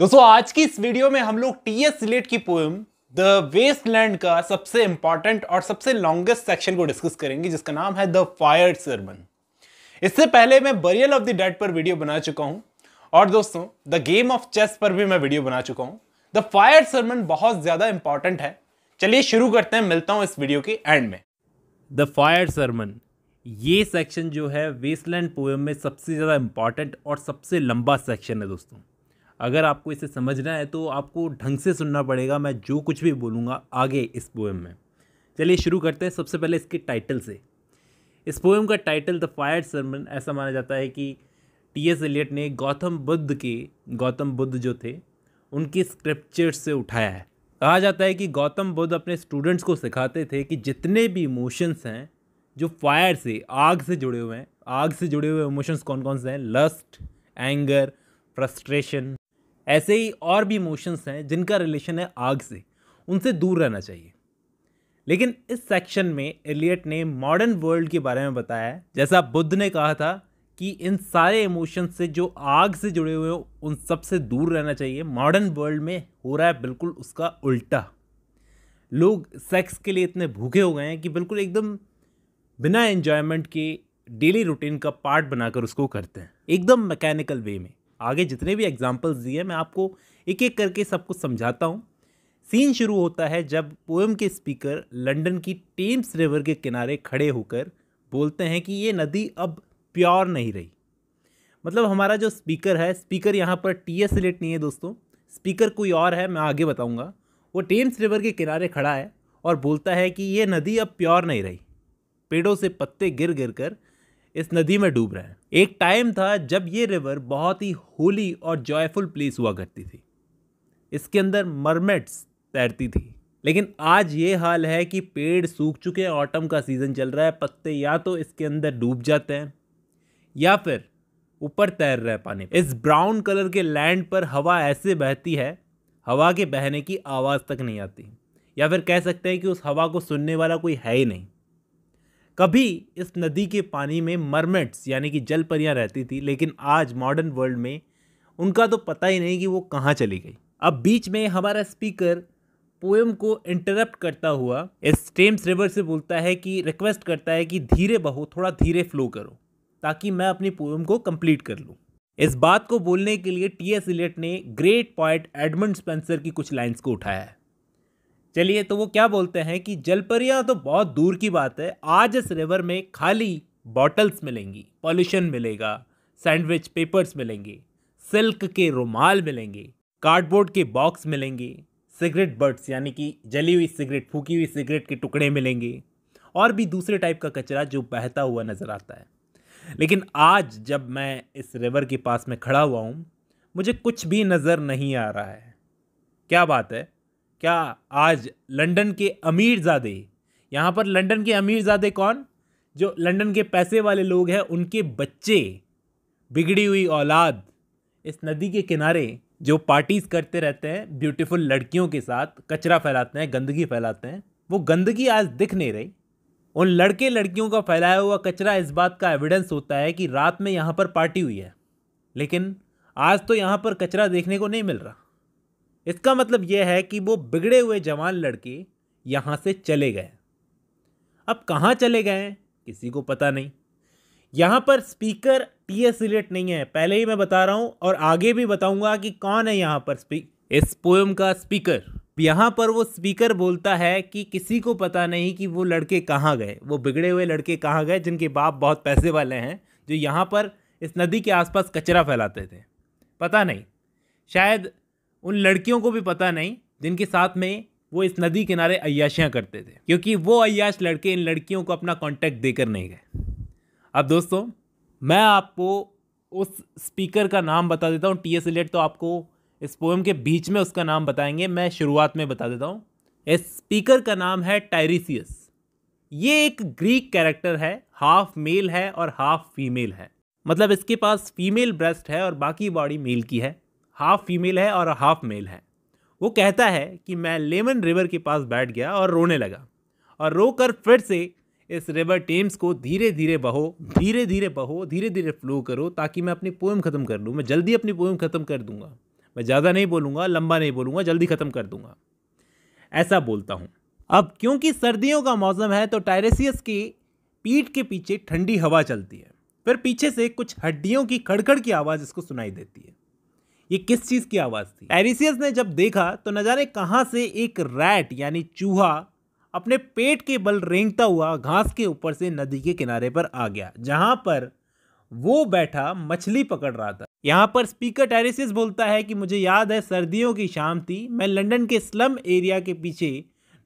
दोस्तों आज की इस वीडियो में हम लोग टी एस सिलेट की पोएम द वेस्टलैंड का सबसे इंपॉर्टेंट और सबसे लॉन्गेस्ट सेक्शन को डिस्कस करेंगे जिसका नाम है द फायर सरमन इससे पहले मैं बरियल ऑफ द डेड पर वीडियो बना चुका हूं और दोस्तों द गेम ऑफ चेस पर भी मैं वीडियो बना चुका हूं द फायर सरमन बहुत ज़्यादा इंपॉर्टेंट है चलिए शुरू करते हैं मिलता हूँ इस वीडियो के एंड में द फायर सरमन ये सेक्शन जो है वेस्टलैंड पोएम में सबसे ज़्यादा इंपॉर्टेंट और सबसे लंबा सेक्शन है दोस्तों अगर आपको इसे समझना है तो आपको ढंग से सुनना पड़ेगा मैं जो कुछ भी बोलूँगा आगे इस पोएम में चलिए शुरू करते हैं सबसे पहले इसके टाइटल से इस पोएम का टाइटल द फायर सरमन ऐसा माना जाता है कि टी एस एलियट ने गौतम बुद्ध के गौतम बुद्ध जो थे उनके स्क्रिप्चर्स से उठाया है कहा जाता है कि गौतम बुद्ध अपने स्टूडेंट्स को सिखाते थे कि जितने भी इमोशंस हैं जो फायर से आग से जुड़े हुए हैं आग से जुड़े हुए इमोशंस कौन कौन से हैं लस्ट एंगर फ्रस्ट्रेशन ऐसे ही और भी इमोशंस हैं जिनका रिलेशन है आग से उनसे दूर रहना चाहिए लेकिन इस सेक्शन में एलियट ने मॉडर्न वर्ल्ड के बारे में बताया जैसा बुद्ध ने कहा था कि इन सारे इमोशंस से जो आग से जुड़े हुए हो उन सबसे दूर रहना चाहिए मॉडर्न वर्ल्ड में हो रहा है बिल्कुल उसका उल्टा लोग सेक्स के लिए इतने भूखे हो गए हैं कि बिल्कुल एकदम बिना एन्जॉयमेंट के डेली रूटीन का पार्ट बनाकर उसको करते हैं एकदम मैकेनिकल वे में आगे जितने भी एग्जाम्पल्स दिए मैं आपको एक एक करके सब कुछ समझाता हूँ सीन शुरू होता है जब पोएम के स्पीकर लंदन की टेम्स रिवर के किनारे खड़े होकर बोलते हैं कि ये नदी अब प्योर नहीं रही मतलब हमारा जो स्पीकर है स्पीकर यहाँ पर टी एस रिलेट नहीं है दोस्तों स्पीकर कोई और है मैं आगे बताऊँगा वो टेम्स रिवर के किनारे खड़ा है और बोलता है कि ये नदी अब प्योर नहीं रही पेड़ों से पत्ते गिर गिर कर इस नदी में डूब रहे हैं एक टाइम था जब ये रिवर बहुत ही होली और जॉयफुल प्लेस हुआ करती थी इसके अंदर मरमेट्स तैरती थी लेकिन आज ये हाल है कि पेड़ सूख चुके हैं ऑटम का सीज़न चल रहा है पत्ते या तो इसके अंदर डूब जाते हैं या फिर ऊपर तैर रहे पानी इस ब्राउन कलर के लैंड पर हवा ऐसे बहती है हवा के बहने की आवाज़ तक नहीं आती या फिर कह सकते हैं कि उस हवा को सुनने वाला कोई है ही नहीं कभी इस नदी के पानी में मरमेट्स यानी कि जल परियाँ रहती थी लेकिन आज मॉडर्न वर्ल्ड में उनका तो पता ही नहीं कि वो कहाँ चली गई अब बीच में हमारा स्पीकर पोएम को इंटरप्ट करता हुआ इस टेम्स रिवर से बोलता है कि रिक्वेस्ट करता है कि धीरे बहो थोड़ा धीरे फ्लो करो ताकि मैं अपनी पोएम को कंप्लीट कर लूँ इस बात को बोलने के लिए टी एस इलेट ने ग्रेट पॉइट एडमंड स्पेंसर की कुछ लाइंस को उठाया है चलिए तो वो क्या बोलते हैं कि जलपरियाँ तो बहुत दूर की बात है आज इस रिवर में खाली बॉटल्स मिलेंगी पॉल्यूशन मिलेगा सैंडविच पेपर्स मिलेंगे सिल्क के रुमाल मिलेंगे कार्डबोर्ड के बॉक्स मिलेंगे सिगरेट बर्ड्स यानी कि जली हुई सिगरेट फूकी हुई सिगरेट के टुकड़े मिलेंगे और भी दूसरे टाइप का कचरा जो बहता हुआ नज़र आता है लेकिन आज जब मैं इस रिवर के पास में खड़ा हुआ हूँ मुझे कुछ भी नज़र नहीं आ रहा है क्या बात है क्या आज लंदन के अमीरजादे यहाँ पर लंदन के अमीरजादे कौन जो लंदन के पैसे वाले लोग हैं उनके बच्चे बिगड़ी हुई औलाद इस नदी के किनारे जो पार्टीज़ करते रहते हैं ब्यूटीफुल लड़कियों के साथ कचरा फैलाते हैं गंदगी फैलाते हैं वो गंदगी आज दिख नहीं रही उन लड़के लड़कियों का फैलाया हुआ कचरा इस बात का एविडेंस होता है कि रात में यहाँ पर पार्टी हुई है लेकिन आज तो यहाँ पर कचरा देखने को नहीं मिल रहा इसका मतलब यह है कि वो बिगड़े हुए जवान लड़के यहाँ से चले गए अब कहाँ चले गए किसी को पता नहीं यहाँ पर स्पीकर टी एस इलियट नहीं है पहले ही मैं बता रहा हूँ और आगे भी बताऊँगा कि कौन है यहाँ पर स्पीक इस पोएम का स्पीकर यहाँ पर वो स्पीकर बोलता है कि किसी को पता नहीं कि वो लड़के कहाँ गए वो बिगड़े हुए लड़के कहाँ गए जिनके बाप बहुत पैसे वाले हैं जो यहाँ पर इस नदी के आसपास कचरा फैलाते थे पता नहीं शायद उन लड़कियों को भी पता नहीं जिनके साथ में वो इस नदी किनारे अयाशियाँ करते थे क्योंकि वो अयाश लड़के इन लड़कियों को अपना कॉन्टैक्ट देकर नहीं गए अब दोस्तों मैं आपको उस स्पीकर का नाम बता देता हूँ टी एस एलेट तो आपको इस पोएम के बीच में उसका नाम बताएंगे मैं शुरुआत में बता देता हूँ इस स्पीकर का नाम है टायरिसियस ये एक ग्रीक कैरेक्टर है हाफ मेल है और हाफ फीमेल है मतलब इसके पास फीमेल ब्रेस्ट है और बाकी बॉडी मेल की है हाफ फीमेल है और हाफ मेल है वो कहता है कि मैं लेमन रिवर के पास बैठ गया और रोने लगा और रोकर फिर से इस रिवर टेम्स को धीरे धीरे बहो धीरे धीरे बहो धीरे धीरे फ्लो करो ताकि मैं अपनी पोएम ख़त्म कर लूँ मैं जल्दी अपनी पोएम ख़त्म कर दूँगा मैं ज़्यादा नहीं बोलूँगा लंबा नहीं बोलूँगा जल्दी ख़त्म कर दूँगा ऐसा बोलता हूँ अब क्योंकि सर्दियों का मौसम है तो टायरेसियस की पीठ के पीछे ठंडी हवा चलती है फिर पीछे से कुछ हड्डियों की खड़खड़ की आवाज़ इसको सुनाई देती है ये किस चीज़ की आवाज़ थी एरिसियस ने जब देखा तो न जाने कहाँ से एक रैट यानी चूहा अपने पेट के बल रेंगता हुआ घास के ऊपर से नदी के किनारे पर आ गया जहां पर वो बैठा मछली पकड़ रहा था यहाँ पर स्पीकर टेरिसिस बोलता है कि मुझे याद है सर्दियों की शाम थी मैं लंदन के स्लम एरिया के पीछे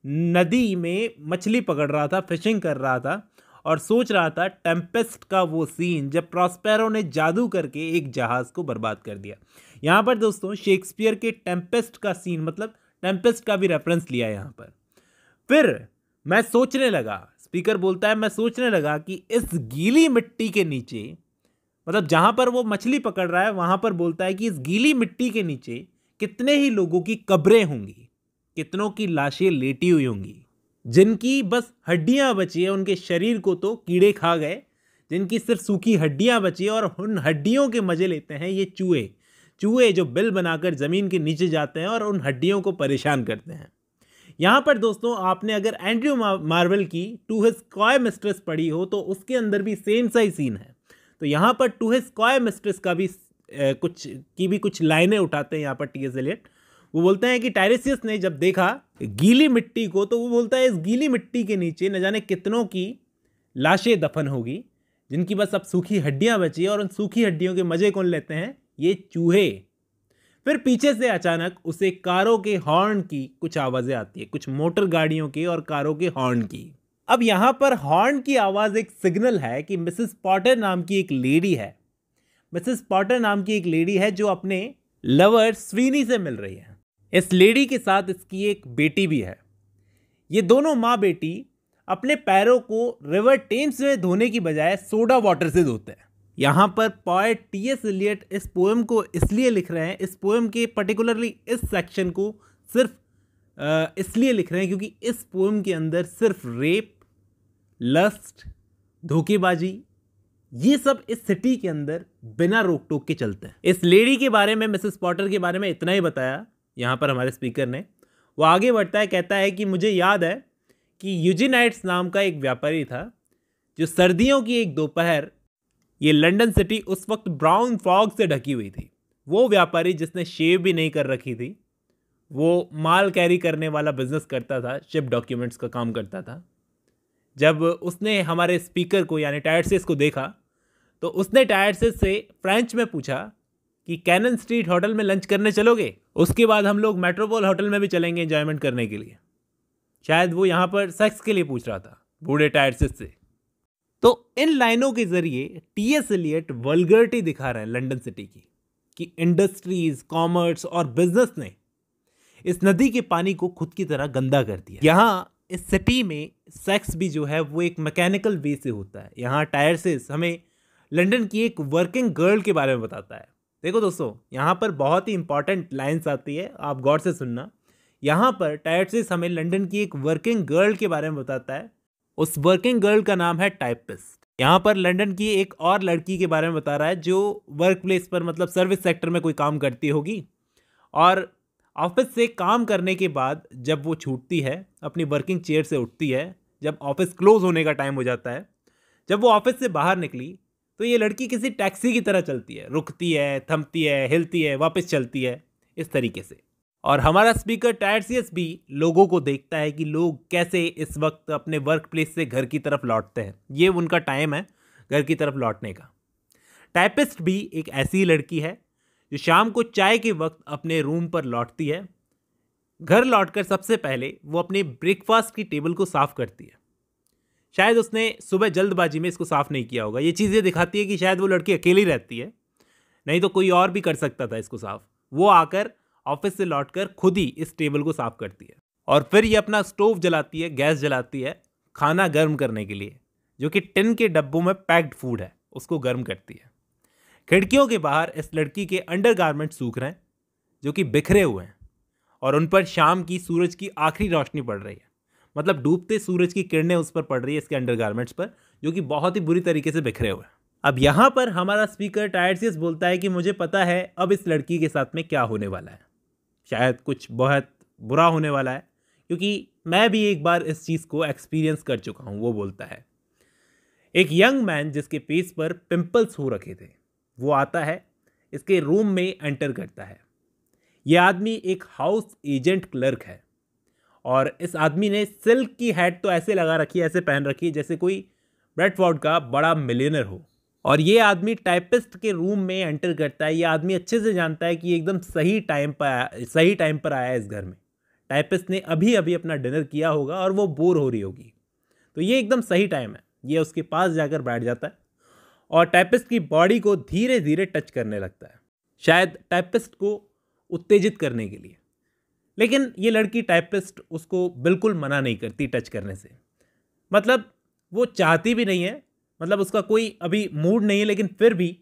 नदी में मछली पकड़ रहा था फिशिंग कर रहा था और सोच रहा था टेम्पेस्ट का वो सीन जब प्रॉस्पेरो ने जादू करके एक जहाज़ को बर्बाद कर दिया यहाँ पर दोस्तों शेक्सपियर के टेम्पेस्ट का सीन मतलब टेम्पेस्ट का भी रेफरेंस लिया यहाँ पर फिर मैं सोचने लगा स्पीकर बोलता है मैं सोचने लगा कि इस गीली मिट्टी के नीचे मतलब जहाँ पर वो मछली पकड़ रहा है वहाँ पर बोलता है कि इस गीली मिट्टी के नीचे कितने ही लोगों की कब्रें होंगी कितनों की लाशें लेटी हुई होंगी जिनकी बस हड्डियाँ बची है उनके शरीर को तो कीड़े खा गए जिनकी सिर्फ सूखी हड्डियाँ बची और उन हड्डियों के मज़े लेते हैं ये चूहे चूहे जो बिल बनाकर ज़मीन के नीचे जाते हैं और उन हड्डियों को परेशान करते हैं यहाँ पर दोस्तों आपने अगर एंड्रयू मार्वल की टू हिज कॉय मिस्ट्रेस पढ़ी हो तो उसके अंदर भी सेम सा ही सीन है तो यहाँ पर टू हिज कॉय मिस्ट्रेस का भी ए, कुछ की भी कुछ लाइनें उठाते हैं यहाँ पर टी एस एलियट वो बोलते हैं कि टायरेसियस ने जब देखा गीली मिट्टी को तो वो बोलता है इस गीली मिट्टी के नीचे न जाने कितनों की लाशें दफन होगी जिनकी बस अब सूखी हड्डियाँ बची और उन सूखी हड्डियों के मज़े कौन लेते हैं ये चूहे फिर पीछे से अचानक उसे कारों के हॉर्न की कुछ आवाज़ें आती है कुछ मोटर गाड़ियों की और कारों के हॉर्न की अब यहाँ पर हॉर्न की आवाज़ एक सिग्नल है कि मिसेस पॉटर नाम की एक लेडी है मिसेस पॉटर नाम की एक लेडी है जो अपने लवर स्वीनी से मिल रही है इस लेडी के साथ इसकी एक बेटी भी है ये दोनों माँ बेटी अपने पैरों को रिवर टेम्स में धोने की बजाय सोडा वाटर से धोते हैं यहाँ पर पॉइट टी एस एलियट इस पोएम को इसलिए लिख रहे हैं इस पोएम के पर्टिकुलरली इस सेक्शन को सिर्फ इसलिए लिख रहे हैं क्योंकि इस पोएम के अंदर सिर्फ रेप लस्ट धोखेबाजी ये सब इस सिटी के अंदर बिना रोक टोक के चलते हैं इस लेडी के बारे में मिसेस पॉटर के बारे में इतना ही बताया यहाँ पर हमारे स्पीकर ने वो आगे बढ़ता है कहता है कि मुझे याद है कि यूजीनाइट्स नाम का एक व्यापारी था जो सर्दियों की एक दोपहर ये लंदन सिटी उस वक्त ब्राउन फॉग से ढकी हुई थी वो व्यापारी जिसने शेव भी नहीं कर रखी थी वो माल कैरी करने वाला बिजनेस करता था शिप डॉक्यूमेंट्स का काम करता था जब उसने हमारे स्पीकर को यानी टायरसेस को देखा तो उसने टायरसेस से फ्रेंच में पूछा कि कैनन स्ट्रीट होटल में लंच करने चलोगे उसके बाद हम लोग मेट्रोपोल होटल में भी चलेंगे इन्जॉयमेंट करने के लिए शायद वो यहाँ पर सेक्स के लिए पूछ रहा था बूढ़े टायरसेस से तो इन लाइनों के जरिए टी एस एलियट वर्लगर्टी दिखा रहे हैं लंदन सिटी की कि इंडस्ट्रीज कॉमर्स और बिजनेस ने इस नदी के पानी को खुद की तरह गंदा कर दिया यहाँ इस सिटी में सेक्स भी जो है वो एक मैकेनिकल वे से होता है यहाँ टायरसेस हमें लंदन की एक वर्किंग गर्ल के बारे में बताता है देखो दोस्तों यहाँ पर बहुत ही इंपॉर्टेंट लाइन्स आती है आप गौर से सुनना यहाँ पर टायरसेस हमें लंदन की एक वर्किंग गर्ल के बारे में बताता है उस वर्किंग गर्ल का नाम है टाइपिस्ट यहाँ पर लंदन की एक और लड़की के बारे में बता रहा है जो वर्क प्लेस पर मतलब सर्विस सेक्टर में कोई काम करती होगी और ऑफिस से काम करने के बाद जब वो छूटती है अपनी वर्किंग चेयर से उठती है जब ऑफिस क्लोज होने का टाइम हो जाता है जब वो ऑफिस से बाहर निकली तो ये लड़की किसी टैक्सी की तरह चलती है रुकती है थमती है हिलती है वापस चलती है इस तरीके से और हमारा स्पीकर टायरसियस भी लोगों को देखता है कि लोग कैसे इस वक्त अपने वर्क प्लेस से घर की तरफ लौटते हैं ये उनका टाइम है घर की तरफ लौटने का टाइपिस्ट भी एक ऐसी लड़की है जो शाम को चाय के वक्त अपने रूम पर लौटती है घर लौटकर सबसे पहले वो अपने ब्रेकफास्ट की टेबल को साफ़ करती है शायद उसने सुबह जल्दबाजी में इसको साफ़ नहीं किया होगा ये चीज़ ये दिखाती है कि शायद वो लड़की अकेली रहती है नहीं तो कोई और भी कर सकता था इसको साफ़ वो आकर ऑफिस से लौटकर खुद ही इस टेबल को साफ करती है और फिर ये अपना स्टोव जलाती है गैस जलाती है खाना गर्म करने के लिए जो कि टिन के डब्बों में पैक्ड फूड है उसको गर्म करती है खिड़कियों के बाहर इस लड़की के अंडर सूख रहे हैं जो कि बिखरे हुए हैं और उन पर शाम की सूरज की आखिरी रोशनी पड़ रही है मतलब डूबते सूरज की किरणें उस पर पड़ रही है इसके अंडर गारमेंट्स पर जो कि बहुत ही बुरी तरीके से बिखरे हुए हैं अब यहाँ पर हमारा स्पीकर टायरसियस बोलता है कि मुझे पता है अब इस लड़की के साथ में क्या होने वाला है शायद कुछ बहुत बुरा होने वाला है क्योंकि मैं भी एक बार इस चीज़ को एक्सपीरियंस कर चुका हूँ वो बोलता है एक यंग मैन जिसके फेस पर पिंपल्स हो रखे थे वो आता है इसके रूम में एंटर करता है ये आदमी एक हाउस एजेंट क्लर्क है और इस आदमी ने सिल्क की हैट तो ऐसे लगा रखी है ऐसे पहन रखी है जैसे कोई ब्रेडफोर्ड का बड़ा मिलियनर हो और ये आदमी टाइपिस्ट के रूम में एंटर करता है ये आदमी अच्छे से जानता है कि एकदम सही टाइम पर सही टाइम पर आया है इस घर में टाइपिस्ट ने अभी अभी अपना डिनर किया होगा और वो बोर हो रही होगी तो ये एकदम सही टाइम है ये उसके पास जाकर बैठ जाता है और टाइपिस्ट की बॉडी को धीरे धीरे टच करने लगता है शायद टाइपिस्ट को उत्तेजित करने के लिए लेकिन ये लड़की टाइपिस्ट उसको बिल्कुल मना नहीं करती टच करने से मतलब वो चाहती भी नहीं है मतलब उसका कोई अभी मूड नहीं है लेकिन फिर भी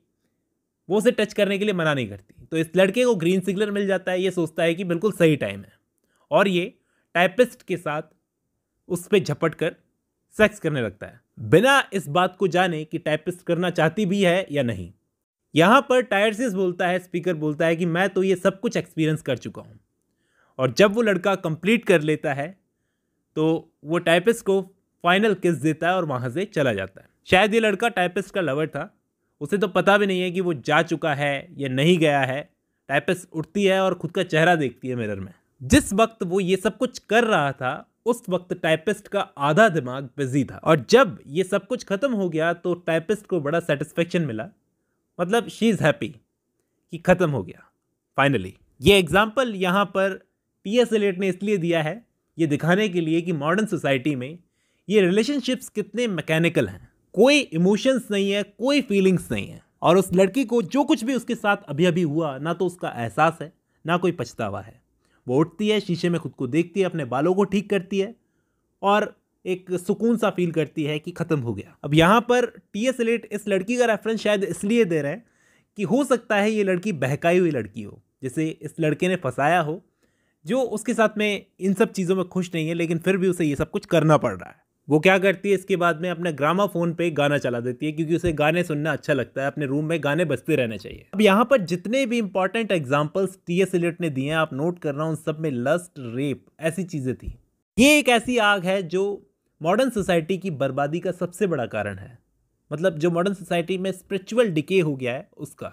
वो उसे टच करने के लिए मना नहीं करती तो इस लड़के को ग्रीन सिग्नल मिल जाता है ये सोचता है कि बिल्कुल सही टाइम है और ये टाइपिस्ट के साथ उस पर झपट कर सेक्स करने लगता है बिना इस बात को जाने कि टाइपिस्ट करना चाहती भी है या नहीं यहाँ पर टायरसिस बोलता है स्पीकर बोलता है कि मैं तो ये सब कुछ एक्सपीरियंस कर चुका हूँ और जब वो लड़का कंप्लीट कर लेता है तो वो टाइपिस्ट को फाइनल किस देता है और वहाँ से चला जाता है शायद ये लड़का टाइपिस्ट का लवर था उसे तो पता भी नहीं है कि वो जा चुका है या नहीं गया है टाइपिस्ट उठती है और खुद का चेहरा देखती है मिरर में जिस वक्त वो ये सब कुछ कर रहा था उस वक्त टाइपिस्ट का आधा दिमाग बिजी था और जब ये सब कुछ ख़त्म हो गया तो टाइपिस्ट को बड़ा सेटिस्फेक्शन मिला मतलब शी इज़ हैप्पी कि ख़त्म हो गया फाइनली ये एग्ज़ाम्पल यहाँ पर टी एस एलेट ने इसलिए दिया है ये दिखाने के लिए कि मॉडर्न सोसाइटी में ये रिलेशनशिप्स कितने मैकेनिकल हैं कोई इमोशंस नहीं है कोई फीलिंग्स नहीं है और उस लड़की को जो कुछ भी उसके साथ अभी अभी हुआ ना तो उसका एहसास है ना कोई पछतावा है वो उठती है शीशे में खुद को देखती है अपने बालों को ठीक करती है और एक सुकून सा फील करती है कि ख़त्म हो गया अब यहाँ पर टी एस एलेट इस लड़की का रेफरेंस शायद इसलिए दे रहे हैं कि हो सकता है ये लड़की बहकाई हुई लड़की हो जिसे इस लड़के ने फंसाया हो जो उसके साथ में इन सब चीज़ों में खुश नहीं है लेकिन फिर भी उसे ये सब कुछ करना पड़ रहा है वो क्या करती है इसके बाद में अपने ग्रामा फ़ोन पे गाना चला देती है क्योंकि उसे गाने सुनना अच्छा लगता है अपने रूम में गाने बजते रहने चाहिए अब यहाँ पर जितने भी important examples T S Eliot ने दिए हैं आप नोट कर रहा हूँ उन सब में लस्ट रेप ऐसी चीज़ें थी ये एक ऐसी आग है जो मॉडर्न सोसाइटी की बर्बादी का सबसे बड़ा कारण है मतलब जो मॉडर्न सोसाइटी में स्पिरिचुअल डिके हो गया है उसका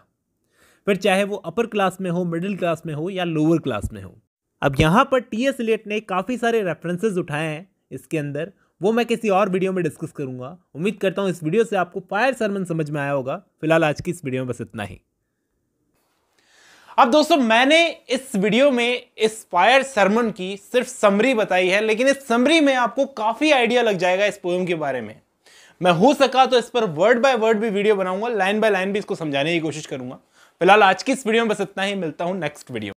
फिर चाहे वो अपर क्लास में हो मिडिल क्लास में हो या लोअर क्लास में हो अब यहाँ पर टी एस एलियट ने काफ़ी सारे रेफरेंसेज उठाए हैं इसके अंदर वो मैं किसी और वीडियो में डिस्कस करूंगा उम्मीद करता हूँ इस वीडियो से आपको फायर सरमन समझ में आया होगा फिलहाल आज की इस वीडियो में बस इतना ही अब दोस्तों मैंने इस वीडियो में इस फायर सरमन की सिर्फ समरी बताई है लेकिन इस समरी में आपको काफ़ी आइडिया लग जाएगा इस पोएम के बारे में मैं हो सका तो इस पर वर्ड बाय वर्ड भी वीडियो बनाऊंगा लाइन बाय लाइन भी इसको समझाने की कोशिश करूंगा फिलहाल आज की इस वीडियो में बस इतना ही मिलता हूं नेक्स्ट वीडियो